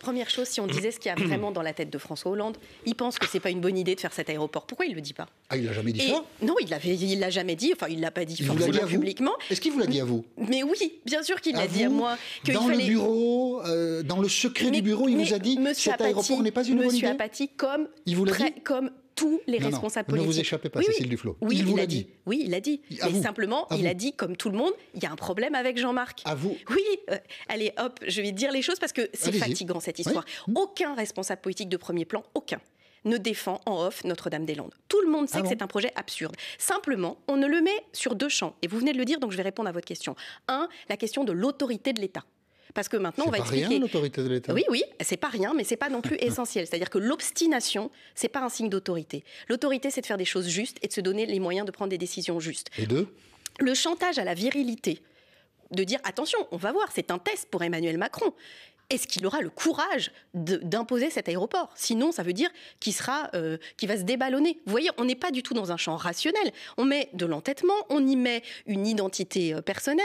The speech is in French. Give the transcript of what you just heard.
Première chose, si on disait ce qu'il y a vraiment dans la tête de François Hollande, il pense que c'est pas une bonne idée de faire cet aéroport. Pourquoi il le dit pas Ah, il l'a jamais dit ça Non, il l'avait, il l'a jamais dit. Enfin, il l'a pas dit publiquement. Est-ce qu'il vous l'a dit à vous Mais oui, bien sûr qu'il l'a dit à moi. dans le bureau, euh, dans le secret du bureau, il nous vous a dit que cet aéroport n'est pas une bonne idée. comme il vous l'a dit comme tous les responsables politiques. Ne vous échappez pas, Cécile Duflo. Oui, il, l'a dit. Oui, il l'a dit. Mais simplement, il a dit, comme tout le monde, il y a un problème avec Jean-Marc. À vous. Oui, euh, allez, hop, je vais dire les choses parce que c'est fatigant cette histoire. Mmh. Aucun responsable politique de premier plan, aucun ne défend en off Notre-Dame-des-Landes. Tout le monde sait ah que c'est un projet absurde. Simplement, on ne le met sur deux champs. Et vous venez de le dire, donc je vais répondre à votre question. Un, la question de l'autorité de l'État. Parce que maintenant, on va pas rien l'autorité de l'État. Oui, oui, c'est pas rien, mais c'est pas non plus essentiel. C'est-à-dire que l'obstination, c'est pas un signe d'autorité. L'autorité, c'est de faire des choses justes et de se donner les moyens de prendre des décisions justes. Et deux Le chantage à la virilité, de dire attention, on va voir, c'est un test pour Emmanuel Macron est-ce qu'il aura le courage d'imposer cet aéroport Sinon, ça veut dire qu'il sera, euh, qui va se déballonner. Vous voyez, on n'est pas du tout dans un champ rationnel. On met de l'entêtement, on y met une identité euh, personnelle.